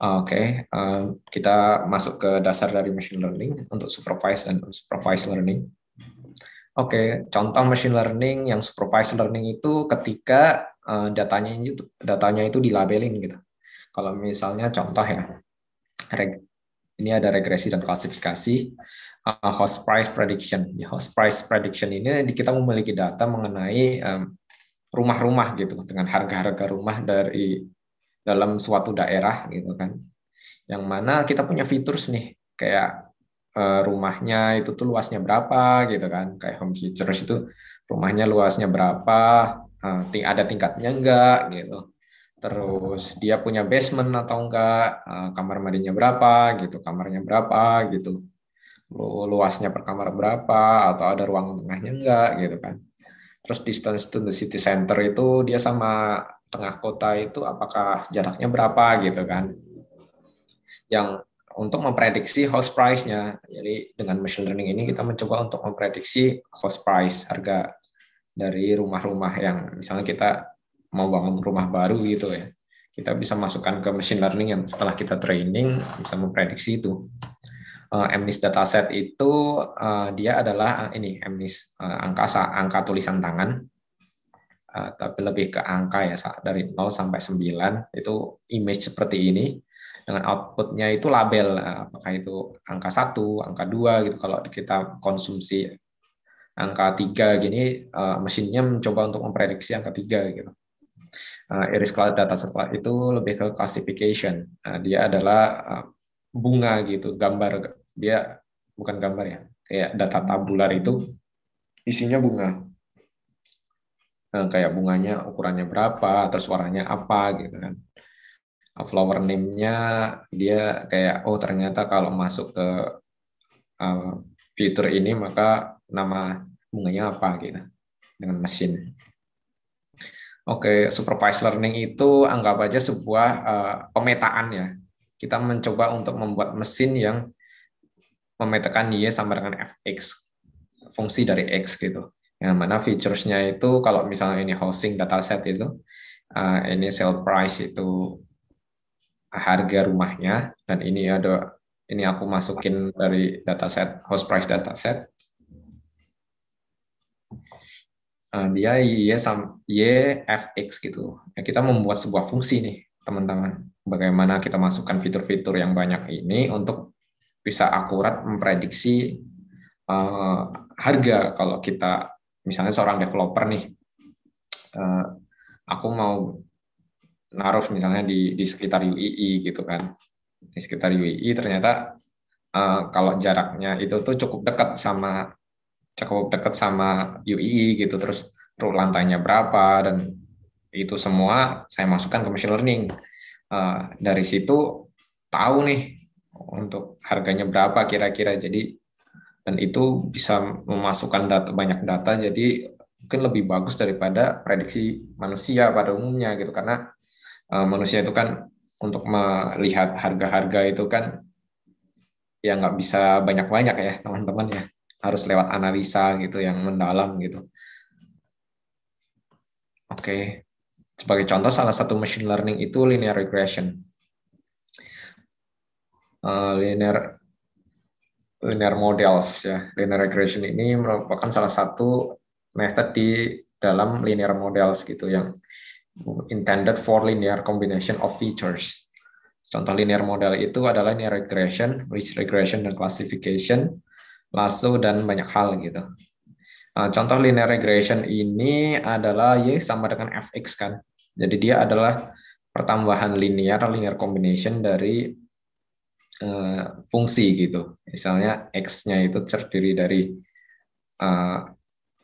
Ah, oke, okay. uh, kita masuk ke dasar dari machine learning untuk supervised dan unsupervised learning. Oke, okay. contoh machine learning yang supervised learning itu ketika uh, datanya itu datanya itu dilabeling gitu. Kalau misalnya contoh ya, ini ada regresi dan klasifikasi uh, host price prediction. Ya, host price prediction ini kita memiliki data mengenai rumah-rumah gitu dengan harga-harga rumah dari dalam suatu daerah gitu kan. Yang mana kita punya fitur nih kayak eh, rumahnya itu tuh luasnya berapa gitu kan. Kayak home features itu rumahnya luasnya berapa, eh, ada tingkatnya enggak gitu. Terus dia punya basement atau enggak, eh, kamar mandinya berapa gitu, kamarnya berapa gitu. luasnya per kamar berapa atau ada ruang tengahnya enggak gitu kan. Terus distance to the city center itu dia sama tengah kota itu apakah jaraknya berapa gitu kan yang untuk memprediksi house price-nya. Jadi dengan machine learning ini kita mencoba untuk memprediksi house price harga dari rumah-rumah yang misalnya kita mau bangun rumah baru gitu ya. Kita bisa masukkan ke machine learning yang setelah kita training bisa memprediksi itu. Uh, eh, MNIST dataset itu uh, dia adalah uh, ini MNIST uh, angka angka tulisan tangan Eh, tapi lebih ke angka ya dari 0 sampai 9 itu image seperti ini dengan outputnya itu label eh, apakah itu angka satu angka dua gitu kalau kita konsumsi angka tiga gini eh, mesinnya mencoba untuk memprediksi angka tiga gitu iris cloud data setelah itu lebih ke classification uh, dia adalah bunga gitu gambar dia bukan gambar ya kayak data tabular itu isinya bunga Eh, kayak bunganya ukurannya berapa, terus warnanya apa gitu kan. Nah, flower name-nya dia kayak oh ternyata kalau masuk ke uh, fitur ini maka nama bunganya apa gitu dengan mesin. Oke, okay, supervised learning itu anggap aja sebuah uh, pemetaan ya. Kita mencoba untuk membuat mesin yang memetakan Y sama dengan fx, fungsi dari x gitu yang mana featuresnya itu kalau misalnya ini housing dataset itu uh, ini sale price itu harga rumahnya dan ini ada ini aku masukin dari dataset house price dataset uh, eh, dia y sam y fx gitu nah, kita membuat sebuah fungsi nih teman-teman bagaimana kita masukkan fitur-fitur yang banyak ini untuk bisa akurat memprediksi uh, harga kalau kita misalnya seorang developer nih, eh, aku mau naruh misalnya di, di sekitar UII gitu kan, di sekitar UII ternyata eh, kalau jaraknya itu tuh cukup dekat sama cukup dekat sama UII gitu, terus lantainya berapa dan itu semua saya masukkan ke machine learning. Eh, dari situ tahu nih untuk harganya berapa kira-kira. Jadi dan itu bisa memasukkan data banyak data jadi mungkin lebih bagus daripada prediksi manusia pada umumnya gitu karena uh, manusia itu kan untuk melihat harga-harga itu kan ya nggak bisa banyak-banyak ya teman-teman ya harus lewat analisa gitu yang mendalam gitu. Oke. Okay. Sebagai contoh salah satu machine learning itu linear regression. Uh, linear linear models ya. Linear regression ini merupakan salah satu method di dalam linear models gitu yang intended for linear combination of features. Contoh linear model itu adalah linear regression, risk regression dan classification, lasso dan banyak hal gitu. Nah, contoh linear regression ini adalah y sama dengan fx kan. Jadi dia adalah pertambahan linear linear combination dari Eh, fungsi gitu. Misalnya X-nya itu terdiri dari uh,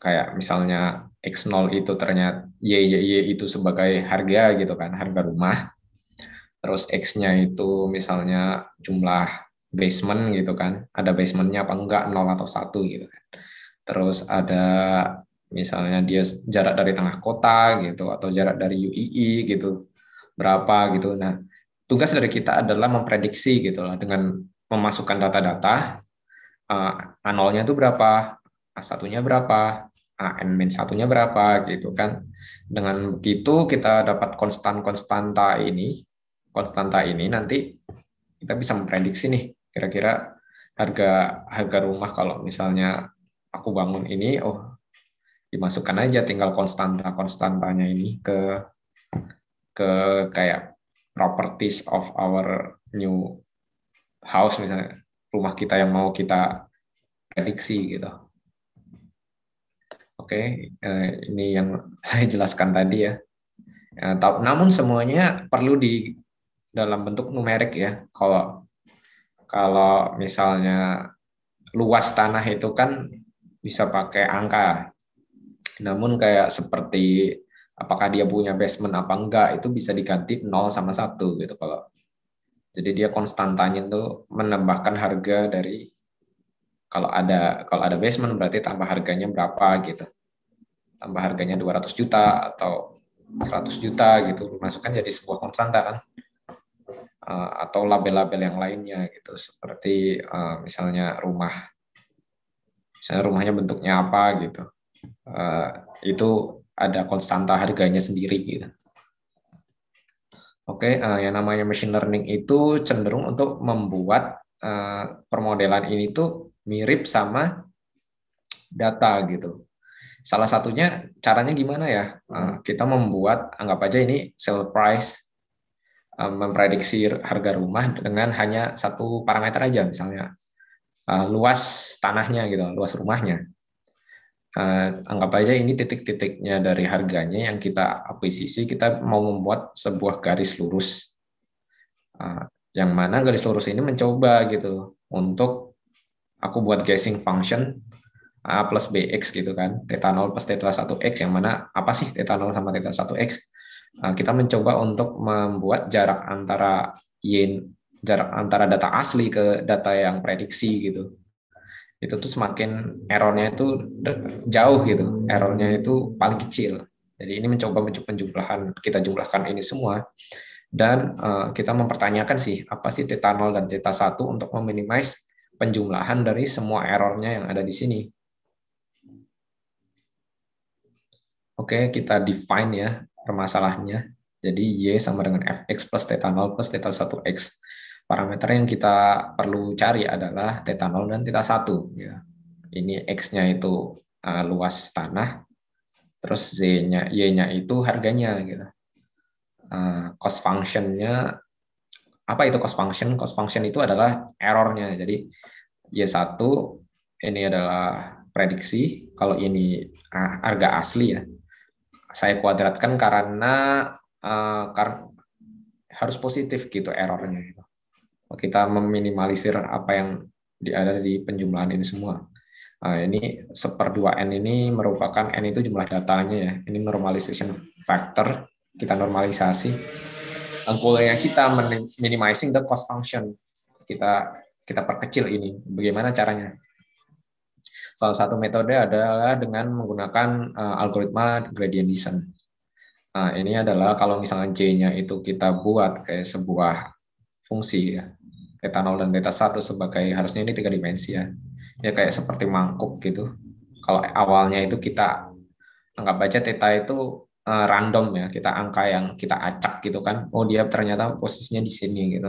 kayak misalnya X0 itu ternyata Y, Y, Y itu sebagai harga gitu kan, harga rumah. Terus X-nya itu misalnya jumlah basement gitu kan, ada basementnya apa enggak, 0 atau 1 gitu kan. Terus ada misalnya dia jarak dari tengah kota gitu, atau jarak dari UII gitu, berapa gitu. Nah, tugas dari kita adalah memprediksi gitu loh dengan memasukkan data-data eh, a nolnya itu berapa, a satunya berapa, berapa, n min satunya berapa gitu kan. Dengan begitu kita dapat konstan-konstanta ini, konstanta ini nanti kita bisa memprediksi nih kira-kira harga harga rumah kalau misalnya aku bangun ini oh dimasukkan aja tinggal konstanta konstantanya ini ke ke kayak properties of our new house misalnya rumah kita yang mau kita prediksi gitu. Oke, okay, eh, ini yang saya jelaskan tadi ya. Eh, namun semuanya perlu di dalam bentuk numerik ya. Kalau kalau misalnya luas tanah itu kan bisa pakai angka. Namun kayak seperti apakah dia punya basement apa enggak itu bisa diganti nol sama satu gitu kalau jadi dia konstantanya itu menambahkan harga dari kalau ada kalau ada basement berarti tambah harganya berapa gitu tambah harganya 200 juta atau 100 juta gitu masukkan jadi sebuah konstanta kan uh, atau label-label yang lainnya gitu seperti uh, misalnya rumah misalnya rumahnya bentuknya apa gitu uh, itu ada konstanta harganya sendiri gitu. Oke, uh, yang namanya machine learning itu cenderung untuk membuat uh, permodelan ini tuh mirip sama data gitu. Salah satunya caranya gimana ya? Uh, kita membuat anggap aja ini sell price uh, memprediksi harga rumah dengan hanya satu parameter aja misalnya uh, luas tanahnya gitu, luas rumahnya. Uh, anggap aja ini titik-titiknya dari harganya yang kita akuisisi, kita mau membuat sebuah garis lurus. Uh, yang mana garis lurus ini mencoba gitu untuk aku buat guessing function A plus BX gitu kan, theta 0 plus theta 1X, yang mana apa sih theta 0 sama theta 1X? Uh, eh, kita mencoba untuk membuat jarak antara Y, jarak antara data asli ke data yang prediksi gitu itu tuh semakin errornya itu jauh gitu errornya itu paling kecil jadi ini mencoba mencoba penjumlahan kita jumlahkan ini semua dan uh, kita mempertanyakan sih apa sih theta 0 dan theta 1 untuk meminimize penjumlahan dari semua errornya yang ada di sini. Oke, kita define ya permasalahannya. Jadi Y sama dengan Fx plus theta 0 plus theta 1x parameter yang kita perlu cari adalah theta 0 dan theta 1 ya. Ini X-nya itu uh, luas tanah, terus Z-nya Y-nya itu harganya gitu. Uh, cost function-nya apa itu cost function? Cost function itu adalah errornya. Jadi Y1 ini adalah prediksi kalau ini ah, harga asli ya. Saya kuadratkan karena uh, kar harus positif gitu errornya kita meminimalisir apa yang ada di penjumlahan ini semua. Nah, ini seperdua n ini merupakan n itu jumlah datanya ya. Ini normalization factor kita normalisasi. Goalnya kita minimizing the cost function. Kita kita perkecil ini. Bagaimana caranya? Salah satu metode adalah dengan menggunakan uh, algoritma gradient descent. Nah, ini adalah kalau misalnya C-nya itu kita buat kayak sebuah fungsi ya peta 0 dan peta 1 sebagai harusnya ini tiga dimensi ya ya kayak seperti mangkuk gitu kalau awalnya itu kita anggap aja theta itu eh, random ya kita angka yang kita acak gitu kan oh dia ternyata posisinya di sini gitu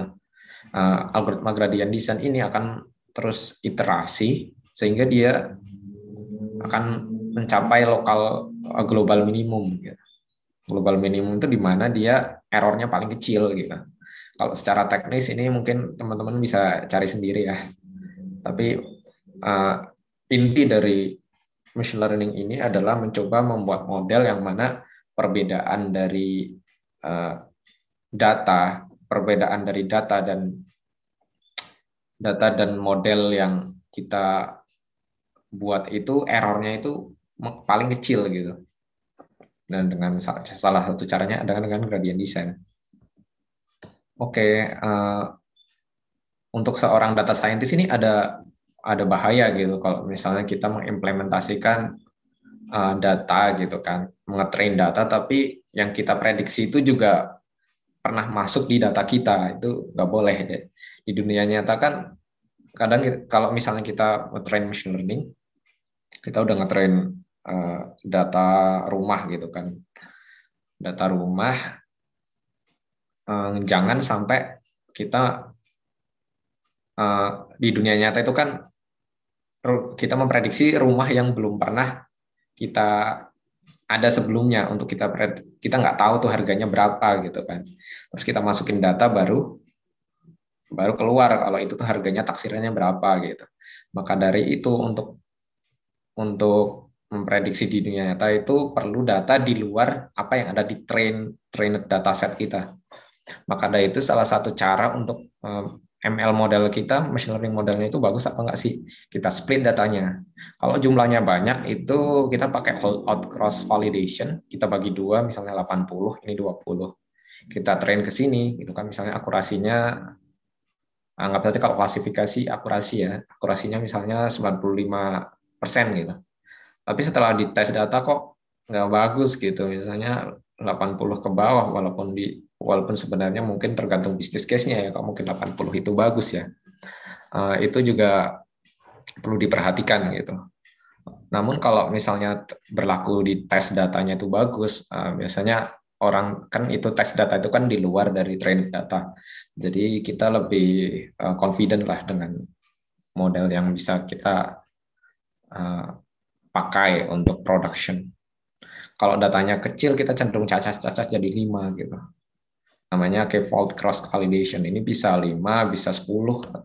uh, algoritma gradient descent ini akan terus iterasi sehingga dia akan mencapai lokal uh, global minimum gitu. global minimum itu di mana dia errornya paling kecil gitu kalau secara teknis ini mungkin teman-teman bisa cari sendiri ya. Tapi uh, inti dari machine learning ini adalah mencoba membuat model yang mana perbedaan dari uh, data, perbedaan dari data dan data dan model yang kita buat itu errornya itu paling kecil gitu. Dan dengan salah satu caranya adalah dengan gradient descent okay, uh, eh, untuk seorang data scientist ini ada ada bahaya gitu kalau misalnya kita mengimplementasikan uh, data gitu kan, mengetrain data tapi yang kita prediksi itu juga pernah masuk di data kita itu nggak boleh deh. Ya. di dunia nyata kan kadang kita, kalau misalnya kita train machine learning kita udah ngetrain uh, data rumah gitu kan data rumah uh, jangan hmm. sampai kita uh, di dunia nyata itu kan kita memprediksi rumah yang belum pernah kita ada sebelumnya untuk kita kita nggak tahu tuh harganya berapa gitu kan terus kita masukin data baru baru keluar kalau itu tuh harganya taksirannya berapa gitu maka dari itu untuk untuk memprediksi di dunia nyata itu perlu data di luar apa yang ada di train trained dataset kita maka dari itu salah satu cara untuk eh, ML model kita, machine learning modelnya itu bagus apa enggak sih? Kita split datanya. Kalau jumlahnya banyak itu kita pakai whole out cross validation, kita bagi dua misalnya 80, ini 20. Kita train ke sini, itu kan misalnya akurasinya anggap ah, saja kalau klasifikasi akurasi ya, akurasinya misalnya 95% gitu. Tapi setelah dites data kok nggak bagus gitu, misalnya 80 ke bawah walaupun di walaupun sebenarnya mungkin tergantung bisnis case-nya ya kalau mungkin 80 itu bagus ya eh, itu juga perlu diperhatikan gitu namun kalau misalnya berlaku di tes datanya itu bagus eh, biasanya orang kan itu tes data itu kan di luar dari training data jadi kita lebih eh, confident lah dengan model yang bisa kita pakai untuk production kalau datanya kecil kita cenderung cacah-cacah jadi 5 gitu. Namanya k-fold cross validation. Ini bisa 5, bisa 10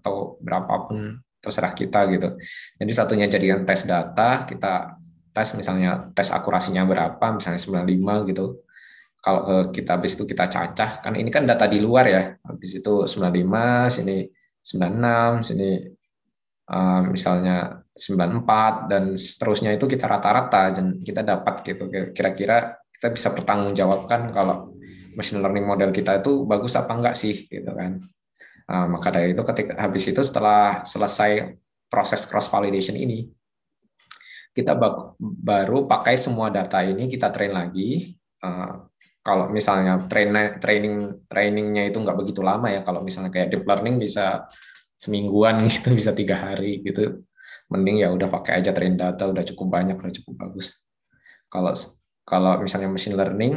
atau berapapun hmm. terserah kita gitu. Jadi satunya jadikan tes data, kita tes misalnya tes akurasinya berapa, misalnya 95 gitu. Kalau eh, kita habis itu kita cacah, kan ini kan data di luar ya. Habis itu 95, sini 96, sini uh, misalnya 94 dan seterusnya itu kita rata-rata dan kita dapat gitu kira-kira kita bisa pertanggungjawabkan kalau machine learning model kita itu bagus apa enggak sih gitu kan nah, maka dari itu ketika habis itu setelah selesai proses cross validation ini kita baru pakai semua data ini kita train lagi uh, kalau misalnya train, training trainingnya itu nggak begitu lama ya kalau misalnya kayak deep learning bisa semingguan gitu bisa tiga hari gitu mending ya udah pakai aja train data udah cukup banyak udah cukup bagus kalau kalau misalnya machine learning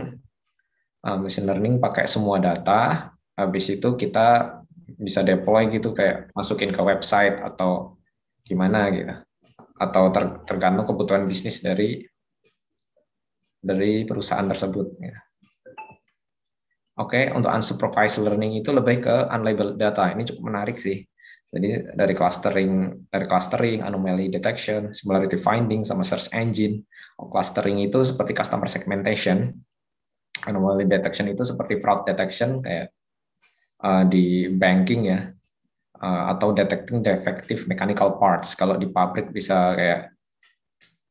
uh, machine learning pakai semua data habis itu kita bisa deploy gitu kayak masukin ke website atau gimana gitu atau ter, tergantung kebutuhan bisnis dari dari perusahaan tersebut ya. Oke, okay, untuk unsupervised learning itu lebih ke unlabeled data. Ini cukup menarik sih. Jadi dari clustering, dari clustering, anomaly detection, similarity finding, sama search engine. Oh, clustering itu seperti customer segmentation. Anomaly detection itu seperti fraud detection kayak uh, di banking ya, uh, atau detecting defective mechanical parts. Kalau di pabrik bisa kayak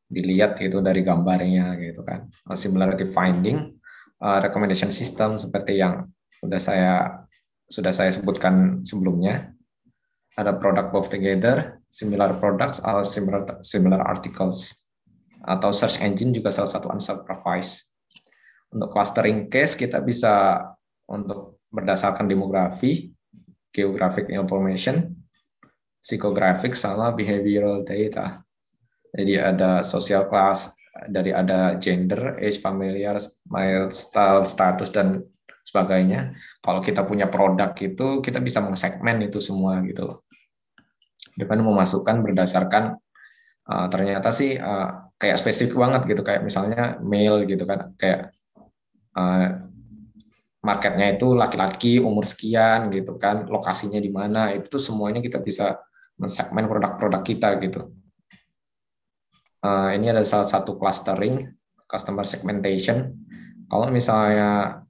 dilihat gitu dari gambarnya gitu kan. Eh, similarity finding, uh, recommendation system seperti yang sudah saya sudah saya sebutkan sebelumnya ada product both together, similar products atau uh, similar similar articles. Atau search engine juga salah satu unsupervised. Untuk clustering case kita bisa untuk berdasarkan demografi, geographic information, psychographic sama behavioral data. Jadi ada social class, dari ada gender, age, familiar, lifestyle, status dan sebagainya. Kalau kita punya produk itu kita bisa mengsegmen itu semua gitu loh Depan memasukkan berdasarkan uh, ternyata sih uh, kayak spesifik banget gitu kayak misalnya mail gitu kan kayak uh, marketnya itu laki-laki umur sekian gitu kan lokasinya di mana itu semuanya kita bisa mensegmen produk-produk kita gitu uh, ini ada salah satu clustering customer segmentation kalau misalnya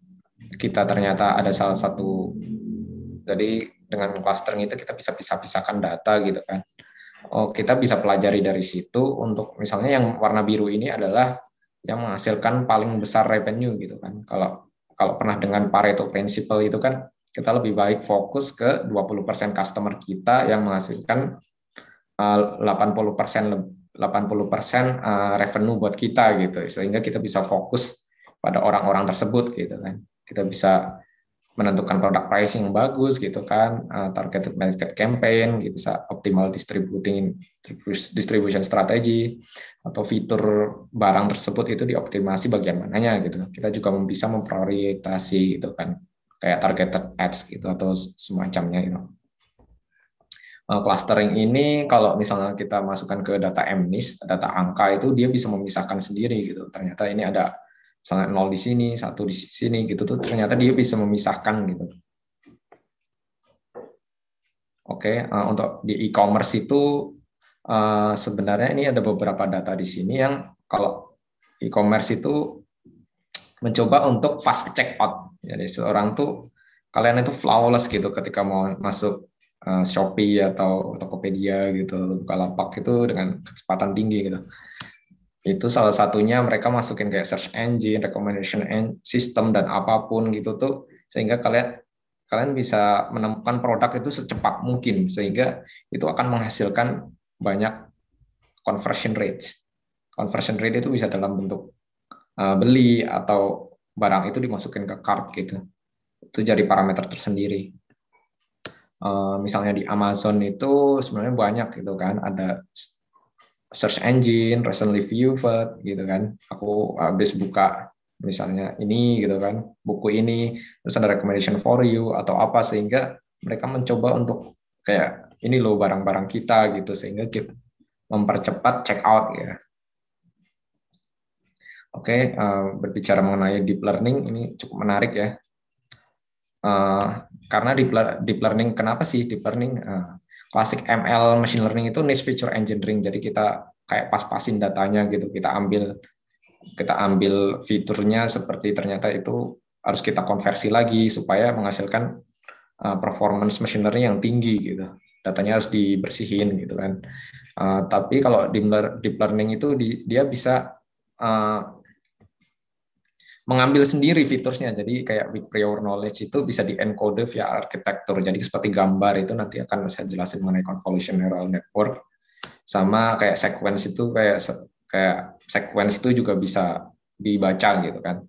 kita ternyata ada salah satu jadi dengan clustering itu kita bisa pisah-pisahkan data gitu kan. Oh, kita bisa pelajari dari situ untuk misalnya yang warna biru ini adalah yang menghasilkan paling besar revenue gitu kan. Kalau kalau pernah dengan Pareto principle itu kan kita lebih baik fokus ke 20% customer kita yang menghasilkan 80% eh, 80% eh, revenue buat kita gitu sehingga kita bisa fokus pada orang-orang tersebut gitu kan. Kita bisa menentukan produk pricing yang bagus gitu kan, uh, targeted market campaign gitu, optimal distributing distribution strategy atau fitur barang tersebut itu dioptimasi bagian mananya gitu. Kita juga bisa memprioritasi gitu kan, kayak targeted ads gitu atau semacamnya gitu. Uh, clustering ini kalau misalnya kita masukkan ke data MNIST, data angka itu dia bisa memisahkan sendiri gitu. Ternyata ini ada sangat nol di sini satu di sini gitu tuh ternyata dia bisa memisahkan gitu oke uh, untuk di e-commerce itu uh, sebenarnya ini ada beberapa data di sini yang kalau e-commerce itu mencoba untuk fast check out jadi seorang tuh kalian itu flawless gitu ketika mau masuk uh, Shopee atau Tokopedia gitu Bukalapak itu dengan kecepatan tinggi gitu itu salah satunya mereka masukin kayak search engine, recommendation system dan apapun gitu tuh sehingga kalian kalian bisa menemukan produk itu secepat mungkin sehingga itu akan menghasilkan banyak conversion rate. Conversion rate itu bisa dalam bentuk eh, beli atau barang itu dimasukin ke cart gitu. Itu jadi parameter tersendiri. Eh, misalnya di Amazon itu sebenarnya banyak gitu kan ada search engine, recently viewed gitu kan. Aku habis buka misalnya ini gitu kan, buku ini, terus ada recommendation for you atau apa sehingga mereka mencoba untuk kayak ini loh barang-barang kita gitu sehingga kita mempercepat check out ya. Oke, okay, uh, eh, berbicara mengenai deep learning ini cukup menarik ya. Uh, karena deep, deep learning, kenapa sih deep learning? Uh, klasik ML machine learning itu niche feature engineering. Jadi kita kayak pas-pasin datanya gitu, kita ambil kita ambil fiturnya seperti ternyata itu harus kita konversi lagi supaya menghasilkan eh, performance machine learning yang tinggi gitu. Datanya harus dibersihin gitu kan. Uh, tapi kalau deep learning itu di, dia bisa uh, mengambil sendiri fiturnya. Jadi kayak with prior knowledge itu bisa diencode via arsitektur. Jadi seperti gambar itu nanti akan saya jelasin mengenai convolutional neural network. Sama kayak sequence itu kayak kayak sequence itu juga bisa dibaca gitu kan.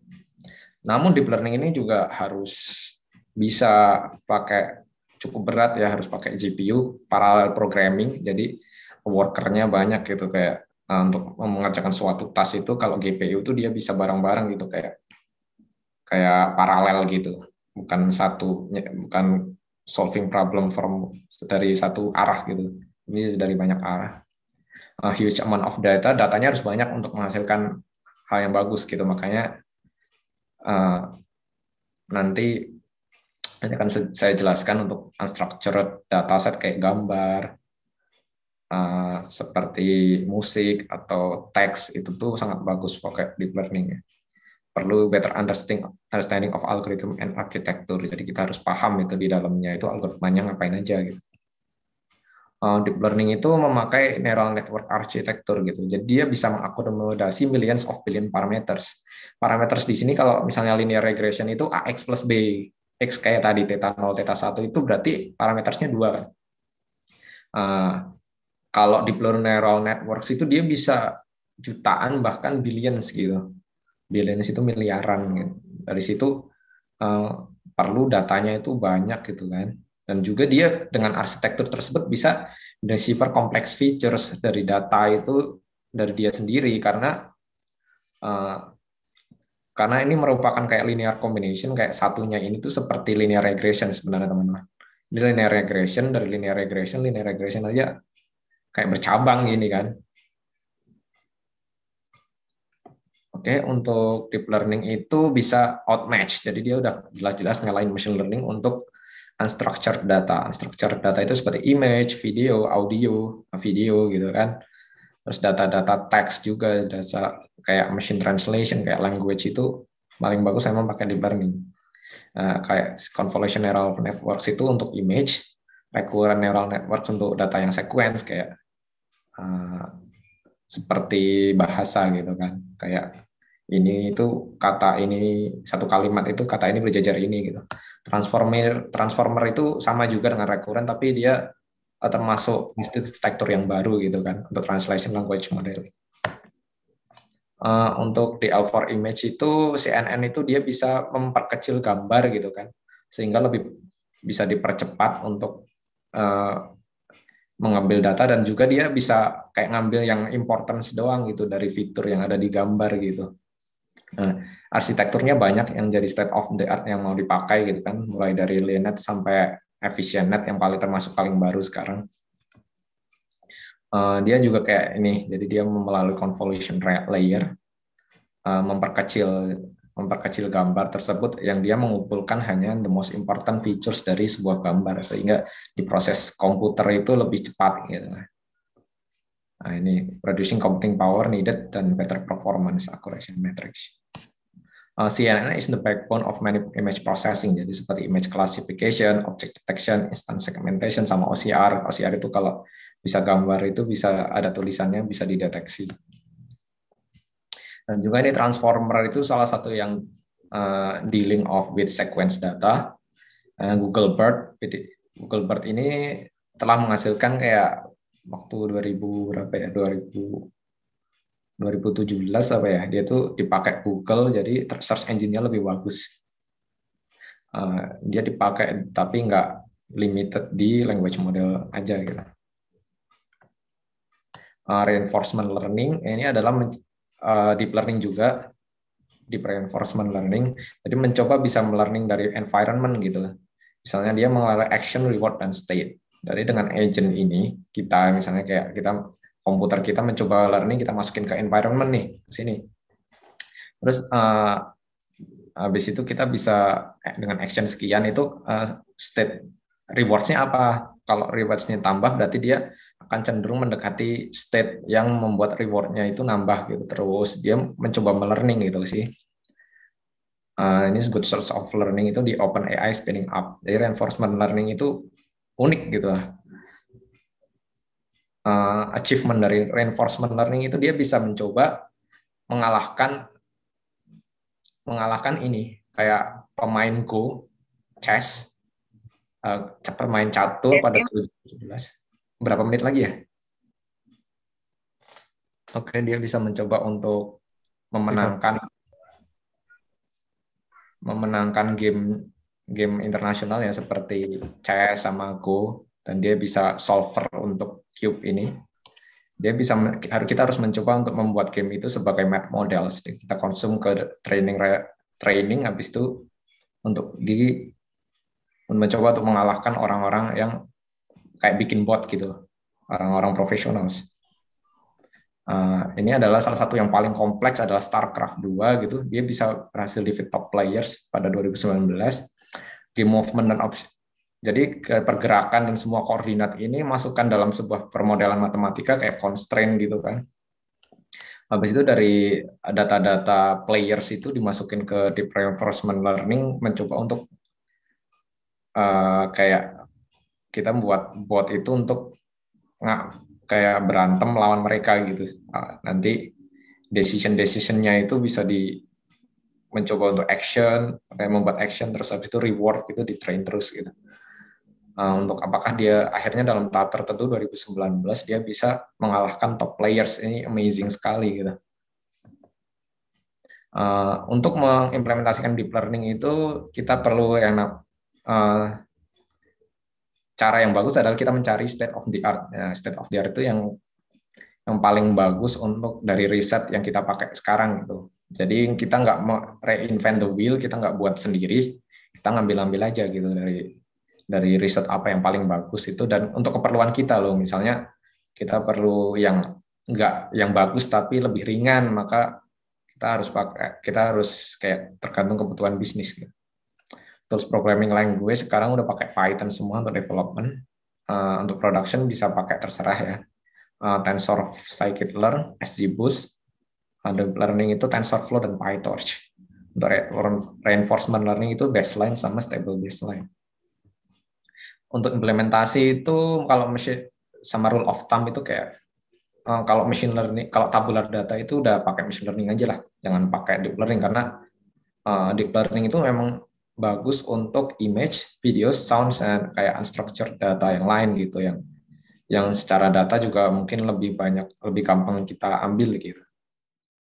Namun deep learning ini juga harus bisa pakai cukup berat ya harus pakai GPU parallel programming. Jadi workernya banyak gitu kayak Nah, untuk mengerjakan suatu task itu kalau GPU itu dia bisa bareng-bareng gitu kayak kayak paralel gitu bukan satu bukan solving problem from dari satu arah gitu ini dari banyak arah A huge amount of data datanya harus banyak untuk menghasilkan hal yang bagus gitu makanya uh, nanti akan saya jelaskan untuk unstructured dataset kayak gambar uh, seperti musik atau teks itu tuh sangat bagus pakai deep learning perlu better understanding understanding of algorithm and architecture. Jadi kita harus paham itu di dalamnya itu algoritmanya ngapain aja gitu. Uh, deep learning itu memakai neural network architecture gitu. Jadi dia bisa mengakomodasi millions of billion parameters. Parameters di sini kalau misalnya linear regression itu AX plus B. X kayak tadi, theta 0, theta 1 itu berarti parametersnya dua kan. Uh, kalau deep learning neural networks itu dia bisa jutaan bahkan billions gitu billions itu miliaran gitu. Dari situ uh, perlu datanya itu banyak gitu kan. Dan juga dia dengan arsitektur tersebut bisa mendecipher kompleks features dari data itu dari dia sendiri karena uh, karena ini merupakan kayak linear combination kayak satunya ini tuh seperti linear regression sebenarnya teman-teman. Ini linear regression dari linear regression linear regression aja kayak bercabang gini kan. Oke, untuk deep learning itu bisa outmatch. Jadi dia udah jelas-jelas ngelain machine learning untuk unstructured data. Unstructured data itu seperti image, video, audio, video gitu kan. Terus data-data teks juga, data kayak machine translation, kayak language itu paling bagus emang pakai deep learning. Uh, kayak convolutional neural networks itu untuk image, recurrent neural networks untuk data yang sequence kayak uh, seperti bahasa gitu kan kayak ini itu kata ini satu kalimat itu kata ini berjajar ini gitu transformer transformer itu sama juga dengan recurrent tapi dia eh, termasuk arsitektur yang baru gitu kan untuk translation language model uh, untuk di L4 image itu CNN itu dia bisa memperkecil gambar gitu kan sehingga lebih bisa dipercepat untuk uh, mengambil data dan juga dia bisa kayak ngambil yang importance doang gitu dari fitur yang ada di gambar gitu. Nah, arsitekturnya banyak yang jadi state of the art yang mau dipakai gitu kan, mulai dari Linux sampai EfficientNet yang paling termasuk paling baru sekarang. Uh, dia juga kayak ini, jadi dia melalui convolution layer uh, memperkecil memperkecil gambar tersebut yang dia mengumpulkan hanya the most important features dari sebuah gambar sehingga diproses komputer itu lebih cepat gitu. Nah, ini reducing computing power needed dan better performance accuracy metrics. Uh, CNN is the backbone of many image processing. Jadi seperti image classification, object detection, instant segmentation, sama OCR. OCR itu kalau bisa gambar itu bisa ada tulisannya bisa dideteksi. Dan juga ini transformer itu salah satu yang uh, dealing of with sequence data. Uh, Google Bird, Google Bird ini telah menghasilkan kayak waktu 2000 berapa ya 2000 2017 apa ya dia tuh dipakai Google jadi search engine-nya lebih bagus uh, dia dipakai tapi nggak limited di language model aja gitu uh, reinforcement learning ini adalah Eh, deep learning juga deep reinforcement learning jadi mencoba bisa melearning dari environment gitu lah misalnya dia mengelola action reward dan state jadi dengan agent ini kita misalnya kayak kita komputer kita mencoba learning kita masukin ke environment nih sini terus uh, habis itu kita bisa eh, dengan action sekian itu uh, state rewardnya apa kalau rewardnya tambah berarti dia akan cenderung mendekati state yang membuat rewardnya itu nambah gitu terus dia mencoba melearning gitu sih uh, ini good source of learning itu di open AI spinning up jadi reinforcement learning itu unik gitu uh, achievement dari reinforcement learning itu dia bisa mencoba mengalahkan mengalahkan ini kayak pemain chess uh, eh, permain catur yes, pada 2017 ya berapa menit lagi ya? Oke, dia bisa mencoba untuk memenangkan memenangkan game game internasional ya seperti CS sama Go dan dia bisa solver untuk cube ini. Dia bisa harus kita harus mencoba untuk membuat game itu sebagai math model. Jadi kita konsum ke training training habis itu untuk di mencoba untuk mengalahkan orang-orang yang kayak bikin bot gitu orang-orang profesional. Uh, ini adalah salah satu yang paling kompleks adalah StarCraft 2 gitu. Dia bisa berhasil di top players pada 2019. Game movement dan option. Jadi pergerakan dan semua koordinat ini masukkan dalam sebuah permodelan matematika kayak constraint gitu kan. Habis itu dari data-data players itu dimasukin ke deep reinforcement learning mencoba untuk uh, kayak kita buat bot itu untuk nggak kayak berantem lawan mereka gitu nah, nanti decision decisionnya itu bisa di mencoba untuk action kayak membuat action terus habis itu reward itu di train terus gitu nah, untuk apakah dia akhirnya dalam tahap tertentu 2019 dia bisa mengalahkan top players ini amazing sekali gitu eh, untuk mengimplementasikan deep learning itu kita perlu yang uh, cara yang bagus adalah kita mencari state of the art. Nah, state of the art itu yang yang paling bagus untuk dari riset yang kita pakai sekarang gitu. Jadi kita nggak mau reinvent the wheel, kita nggak buat sendiri, kita ngambil-ambil aja gitu dari dari riset apa yang paling bagus itu dan untuk keperluan kita loh misalnya kita perlu yang nggak yang bagus tapi lebih ringan maka kita harus pakai kita harus kayak tergantung kebutuhan bisnis gitu tools programming language sekarang udah pakai Python semua untuk development. Uh, untuk production bisa pakai terserah ya. Uh, eh, Tensor Scikit-learn, SGBoost, uh, eh, deep learning itu TensorFlow dan PyTorch. Untuk re reinforcement learning itu baseline sama stable baseline. Untuk implementasi itu kalau mesin sama rule of thumb itu kayak uh, kalau machine learning, kalau tabular data itu udah pakai machine learning aja lah, jangan pakai deep learning karena uh, deep learning itu memang bagus untuk image, video, sound, dan kayak unstructured data yang lain gitu yang yang secara data juga mungkin lebih banyak lebih gampang kita ambil gitu.